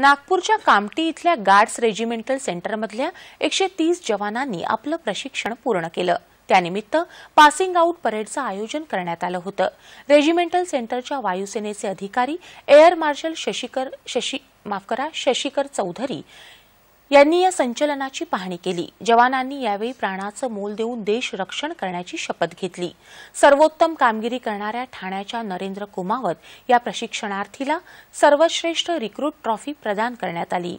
नागपूरच्या कामटी इथल्या guards regimental सेंटरमधल्या एकशे तीस जवानांनी आपलं प्रशिक्षण पूर्ण केलं त्यानिमित्त पासिंग आऊट परेडचं आयोजन करण्यात आलं होतं रेजिमेंटल सेंटरच्या वायुसेनेचे अधिकारी एअर मार्शल शशिकर शशी माफ करा शशिकर चौधरी यांनी या संचलनाची पाहणी केली जवानांनी यावेळी प्राणाचं मोल देऊन देश रक्षण करण्याची शपथ घेतली सर्वोत्तम कामगिरी करणाऱ्या ठाण्याच्या नरेंद्र कुमावत या प्रशिक्षणार्थीला सर्वश्रेष्ठ रिक्रूट ट्रॉफी प्रदान करण्यात आली